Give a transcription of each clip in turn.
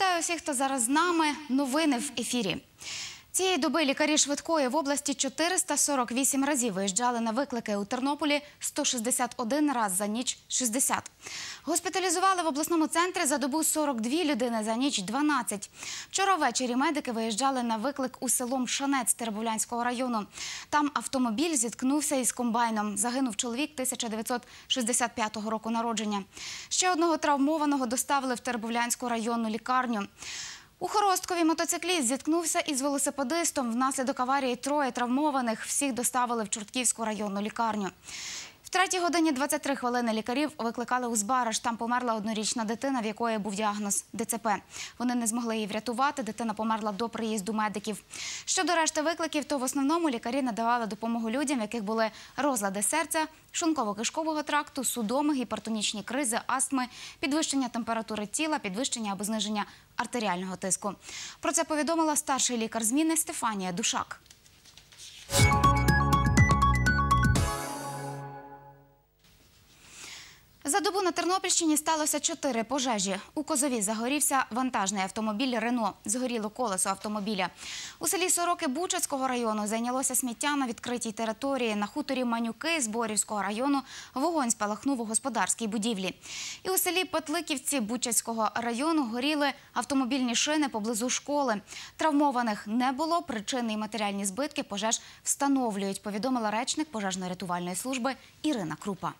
Вітаю всіх, хто зараз з нами. Новини в ефірі. Цієї доби лікарі швидкої в області 448 разів виїжджали на виклики у Тернополі 161 раз за ніч 60. Госпіталізували в обласному центрі за добу 42 людини, за ніч 12. Вчора ввечері медики виїжджали на виклик у селом Шанець Тербулянського району. Там автомобіль зіткнувся із комбайном. Загинув чоловік 1965 року народження. Ще одного травмованого доставили в Тербулянську районну лікарню. У Хоросткові мотоцикліст зіткнувся із велосипедистом. Внаслідок аварії троє травмованих. Всіх доставили в Чортківську районну лікарню третій годині 23 хвилини лікарів викликали у Збараж. Там померла однорічна дитина, в якої був діагноз ДЦП. Вони не змогли її врятувати. Дитина померла до приїзду медиків. Щодо решти викликів, то в основному лікарі надавали допомогу людям, в яких були розлади серця, шунково-кишкового тракту, судоми, гіпертонічні кризи, астми, підвищення температури тіла, підвищення або зниження артеріального тиску. Про це повідомила старший лікар зміни Стефанія Душак. За добу на Тернопільщині сталося чотири пожежі. У Козові загорівся вантажний автомобіль Рено. Згоріло колесо автомобіля. У селі Сороки Бучацького району зайнялося сміття на відкритій території. На хуторі Манюки зборівського району вогонь спалахнув у господарській будівлі. І у селі Петликівці Бучацького району горіли автомобільні шини поблизу школи. Травмованих не було. Причини і матеріальні збитки пожеж встановлюють. Повідомила речник пожежно-рятувальної служби Ірина Крупа.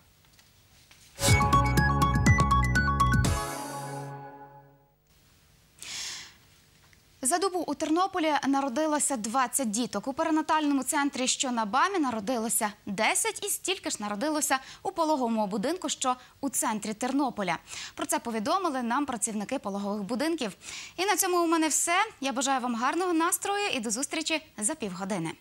За добу у Тернополі народилося 20 діток. У перинатальному центрі, що на Бамі, народилося 10 і стільки ж народилося у пологовому будинку, що у центрі Тернополя. Про це повідомили нам працівники пологових будинків. І на цьому у мене все. Я бажаю вам гарного настрою і до зустрічі за півгодини.